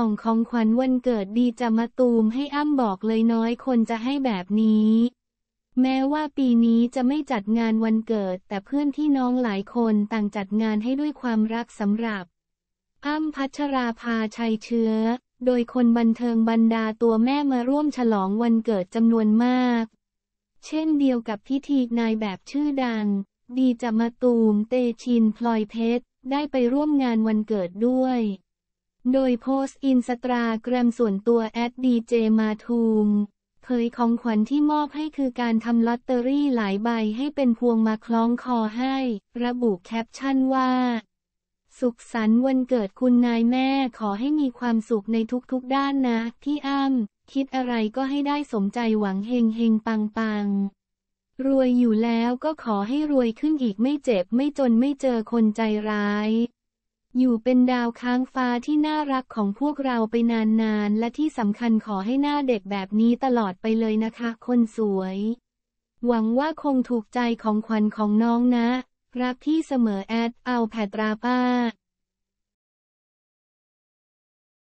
สองของขวัญวันเกิดดีจะมาตูมให้อ้ำบอกเลยน้อยคนจะให้แบบนี้ แม้ว่าปีนี้จะไม่จัดงานวันเกิด แต่เพื่อนที่น้องหลายคนต่างจัดงานให้ด้วยความรักสำหรับอ้ำพัชราภาชัยเชื้อ โดยคนบันเทิงบรรดาตัวแม่มาร่วมฉลองวันเกิดจำนวนมาก เช่นเดียวกับพิธีนายแบบชื่อดัง ดีจะมาตูมเตชินพลอยเพชรได้ไปร่วมงานวันเกิดด้วยโดยโพสต์อินสตาแกรมส่วนตัวแอดดีเจมาทูมเผยของขวัญที่มอบให้คือการทำลอตเตอรี่หลายใบให้เป็นพวงมาคล้องคอให้ ระบุแคปชั่นว่า สุขสันต์วันเกิดคุณนายแม่ขอให้มีความสุขในทุกๆด้านนะพี่อ้ำคิดอะไรก็ให้ได้สมใจหวังเฮงเฮงปังปังรวยอยู่แล้วก็ขอให้รวยขึ้นอีกไม่เจ็บไม่จนไม่เจอคนใจร้ายอยู่เป็นดาวค้างฟ้าที่น่ารักของพวกเราไปนานๆ และที่สำคัญขอให้หน้าเด็กแบบนี้ตลอดไปเลยนะคะ คนสวย หวังว่าคงถูกใจของขวัญของน้องนะ รักที่เสมอแอดเอาแพตราป้า